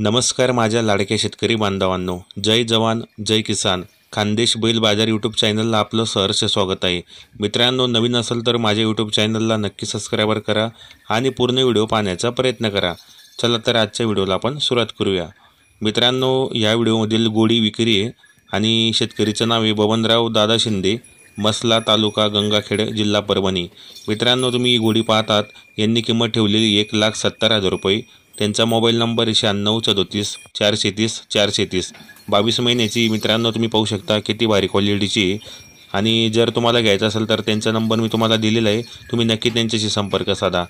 नमस्कार माझ्या लाडक्या शेतकरी बांधवांनो जय जवान जय किसान खानदेश बैल बाजार यूट्यूब चॅनलला आपलं सहर्ष स्वागत आहे मित्रांनो नवीन असेल तर माझ्या यूट्यूब चॅनलला नक्की सबस्क्रायबर करा आणि पूर्ण व्हिडिओ पाहण्याचा प्रयत्न करा चला तर आजच्या व्हिडिओला आपण सुरुवात करूया मित्रांनो या व्हिडिओमधील गोडी विक्री आहे आणि शेतकरीचं नाव आहे बबनराव दादा शिंदे मसला तालुका गंगाखेड जिल्हा परभणी मित्रांनो तुम्ही ही गोडी पाहतात यांनी किंमत ठेवलेली एक लाख सत्तर हजार रुपये त्यांचा मोबाईल नंबर शहाण्णव सदोतीस चारशे तीस चारशे तीस बावीस महिन्याची मित्रांनो तुम्ही पाहू शकता किती भारी क्वालिटीची आणि जर तुम्हाला घ्यायचं असेल तर त्यांचा नंबर मी तुम्हाला दिलेला आहे तुम्ही नक्की त्यांच्याशी संपर्क साधा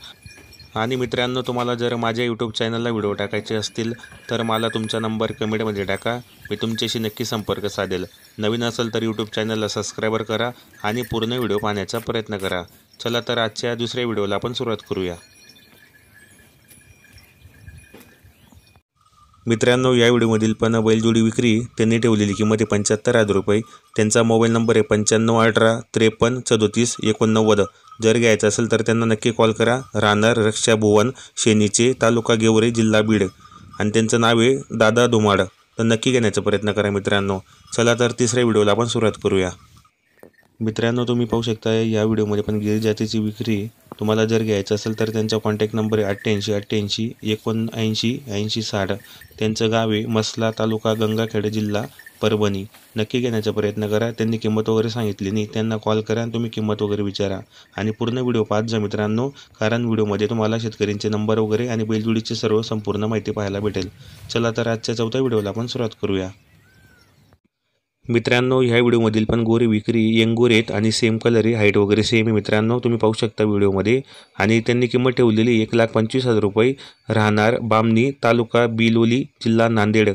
आणि मित्रांनो तुम्हाला जर माझ्या यूट्यूब चॅनलला व्हिडिओ टाकायचे असतील तर मला तुमचा नंबर कमेंटमध्ये टाका मी तुमच्याशी नक्की संपर्क साधेल नवीन असेल तर यूट्यूब चॅनलला सबस्क्रायबर करा आणि पूर्ण व्हिडिओ पाहण्याचा प्रयत्न करा चला तर आजच्या दुसऱ्या व्हिडिओला आपण सुरुवात करूया मित्रांनो या व्हिडिओमधील पण बैलजोडी विक्री त्यांनी ठेवलेली किंमत आहे पंच्याहत्तर हजार रुपये त्यांचा मोबाईल नंबर आहे पंच्याण्णव अठरा त्रेपन्न सदोतीस एकोणनव्वद जर घ्यायचं असेल तर त्यांना नक्की कॉल करा रानर रक्षा भुवन शेनीचे तालुका गेवरे जिल्हा बीड आणि त्यांचं नाव आहे दादा धुमाड तर नक्की घेण्याचा प्रयत्न करा मित्रांनो चला तर तिसऱ्या व्हिडिओला आपण सुरुवात करूया मित्रांनो तुम्ही पाहू शकता या व्हिडिओमध्ये पण गिरिजातीची विक्री तुम्हाला जर घ्यायचं असेल तर त्यांचा कॉन्टॅक्ट नंबर आहे अठ्ठ्याऐंशी अठ्ठ्याऐंशी एकोणऐंशी ऐंशी साठ त्यांचं गाव आहे मसला तालुका गंगाखेड जिल्हा परभणी नक्की घेण्याचा प्रयत्न करा त्यांनी किंमत वगैरे सांगितली नाही त्यांना कॉल करा आणि तुम्ही किंमत वगैरे विचारा आणि पूर्ण व्हिडिओ पाहत जा मित्रांनो कारण व्हिडिओमध्ये तुम्हाला शेतकऱ्यांचे नंबर वगैरे आणि बैलजोडीची सर्व संपूर्ण माहिती पाहायला भेटेल चला तर आजच्या चौथ्या व्हिडिओला आपण सुरुवात करूया मित्रांनो ह्या व्हिडिओमधील पण गोरी विक्री यंगोर आहेत आणि सेम कलर आहे हाईट वगैरे सेम आहे मित्रांनो तुम्ही पाहू शकता व्हिडिओमध्ये आणि त्यांनी किंमत ठेवलेली एक लाख पंचवीस हजार रुपये राहणार बामणी तालुका बिलोली जिल्हा नांदेड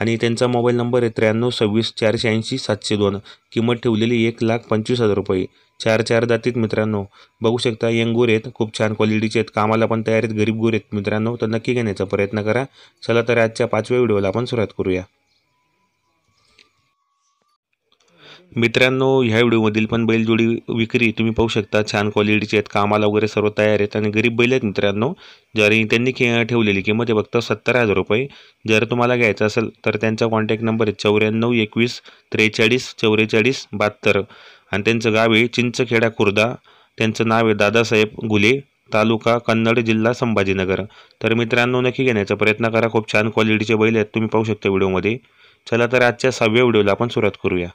आणि त्यांचा मोबाईल नंबर आहे त्र्याण्णव सव्वीस चारशे ऐंशी सातशे दोन किंमत ठेवलेली एक लाख पंचवीस हजार रुपये चार चार दातीत मित्रांनो बघू शकता यंग आहेत खूप छान क्वालिटीचे आहेत कामाला पण तयार आहेत गरीब गोर आहेत मित्रांनो तर नक्की घेण्याचा प्रयत्न करा चला तर आजच्या पाचव्या व्हिडिओला आपण सुरुवात करूया मित्रांनो ह्या व्हिडिओमधील पण बैलजोडी विक्री तुम्ही पाहू शकता छान क्वालिटीचे आहेत कामाला वगैरे सर्व तयार आहेत आणि गरीब बैल आहेत मित्रांनो जरी त्यांनी ठेवलेली किंमत आहे फक्त सत्तर हजार रुपये जर तुम्हाला घ्यायचं असेल तर त्यांचा कॉन्टॅक्ट नंबर आहे चौऱ्याण्णव एकवीस त्रेचाळीस चौवेचाळीस बहात्तर आणि त्यांचं गाव आहे चिंचखेडा खुर्दा त्यांचं नाव आहे दादासाहेब गुले तालुका कन्नड जिल्हा संभाजीनगर तर मित्रांनो नक्की घेण्याचा प्रयत्न करा खूप छान क्वालिटीचे बैल आहेत तुम्ही पाहू शकता व्हिडिओमध्ये चला तर आजच्या सहाव्या व्हिडिओला आपण सुरुवात करूया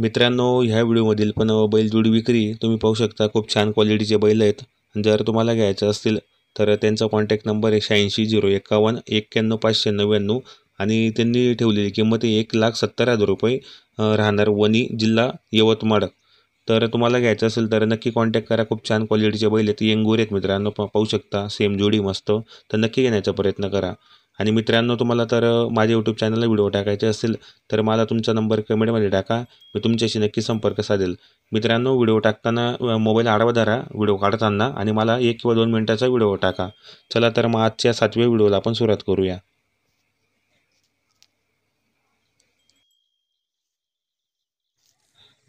मित्रांनो ह्या व्हिडिओमधील पण बैलजोडी विक्री तुम्ही पाहू शकता खूप छान क्वालिटीचे बैल आहेत जर तुम्हाला घ्यायचं असतील तर त्यांचा कॉन्टॅक्ट नंबर आहे शहाऐंशी झिरो एक्कावन्न एक्क्याण्णव पाचशे नव्याण्णव आणि त्यांनी ठेवलेली किंमत आहे एक लाख सत्तर हजार रुपये राहणार वणी जिल्हा यवतमाळ तर तुम्हाला घ्यायचं असेल तर नक्की कॉन्टॅक्ट करा खूप छान क्वालिटीचे बैल आहेत येंगूर आहेत मित्रांनो पाहू शकता सेम जोडी मस्त तर नक्की घेण्याचा प्रयत्न करा आणि मित्रांनो तुम्हाला तर माझे यूट्यूब चॅनलला व्हिडिओ टाकायचे असेल तर मला तुमचा नंबर कमेंटमध्ये टाका मी तुमच्याशी नक्की संपर्क साधेल मित्रांनो व्हिडिओ टाकताना मोबाईल आडवा धरा व्हिडिओ काढताना आणि मला एक किंवा दोन मिनटाचा व्हिडिओ टाका चला तर मग आजच्या सातव्या व्हिडिओला आपण सुरुवात करूया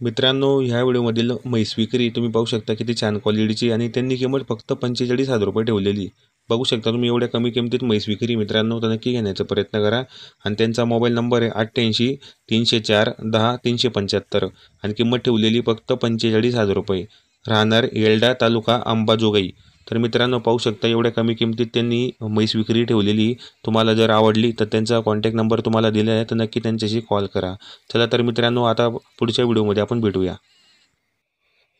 मित्रांनो ह्या व्हिडिओमधील म्हैस विक्री तुम्ही पाहू शकता किती छान क्वालिटीची आणि त्यांनी किंमत फक्त पंचेचाळीस हजार रुपये ठेवलेली बघू शकता तुम्ही एवढ्या कमी किमतीत म्हैस विक्री मित्रांनो तर नक्की घेण्याचा प्रयत्न करा आणि त्यांचा मोबाईल नंबर आहे अठ्ठ्याऐंशी तीनशे चार दहा तीनशे पंच्याहत्तर आणि किंमत ठेवलेली फक्त पंचेचाळीस हजार रुपये राहणार येल्डा तालुका अंबाजोगाई तर मित्रांनो पाहू शकता एवढ्या कमी किमतीत त्यांनी म्हैस विक्री ठेवलेली तुम्हाला जर आवडली तर त्यांचा कॉन्टॅक्ट नंबर तुम्हाला दिला आहे तर नक्की त्यांच्याशी कॉल करा चला तर मित्रांनो आता पुढच्या व्हिडिओमध्ये आपण भेटूया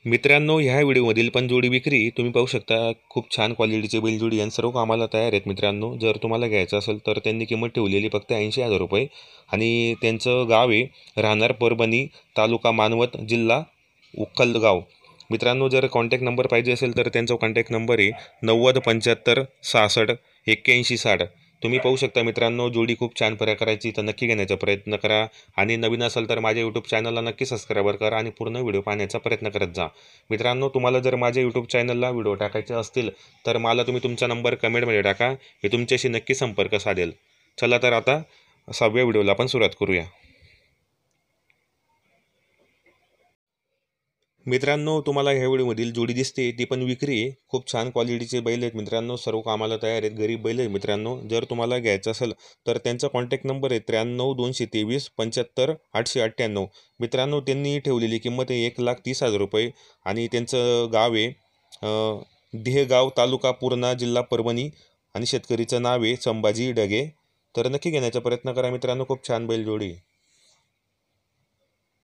मित्रांनो ह्या व्हिडिओमधील जोडी विक्री तुम्ही पाहू शकता खूप छान क्वालिटीचे बैलजोडी आणि सर्व कामाला तयार आहेत मित्रांनो जर तुम्हाला घ्यायचं असेल तर त्यांनी किंमत ठेवलेली फक्त ऐंशी हजार रुपये आणि त्यांचं गाव आहे राहणार परभणी तालुका मानवत जिल्हा उक्कलगाव मित्रांनो जर कॉन्टॅक्ट नंबर पाहिजे असेल तर त्यांचा कॉन्टॅक्ट नंबर आहे नव्वद पंच्याहत्तर सहासष्ट एक्क्याऐंशी साठ तुम्ही पाहू शकता मित्रांनो जोडी खूप छान करायची तर नक्की घेण्याचा प्रयत्न करा आणि नवीन असेल तर माझ्या यूट्यूब चॅनलला नक्की सबस्क्राईबर करा आणि पूर्ण व्हिडिओ पाहण्याचा प्रयत्न करत जा मित्रांनो तुम्हाला जर माझ्या यूट्यूब चॅनलला व्हिडिओ टाकायचे असतील तर मला तुम्ही तुमचा नंबर कमेंटमध्ये टाका मी तुमच्याशी नक्की संपर्क साधेल चला तर आता सहाव्या व्हिडिओला आपण सुरुवात करूया मित्रांनो तुम्हाला ह्यावेळीमधील जोडी दिसते ती पण विक्री आहे खूप छान क्वालिटीचे बैल आहेत मित्रांनो सर्व कामाला तयार आहेत गरीब बैल आहेत मित्रांनो जर तुम्हाला घ्यायचं असेल तर त्यांचा कॉन्टॅक्ट नंबर आहे त्र्याण्णव दोनशे तेवीस पंच्याहत्तर आठशे अठ्ठ्याण्णव मित्रांनो त्यांनी ठेवलेली किंमत आहे एक लाख तीस हजार रुपये आणि त्यांचं गाव आहे देहगाव तालुका पूर्णा जिल्हा परभणी आणि शेतकरीचं नाव आहे संभाजी डगे तर नक्की घेण्याचा प्रयत्न करा मित्रांनो खूप छान बैल जोडी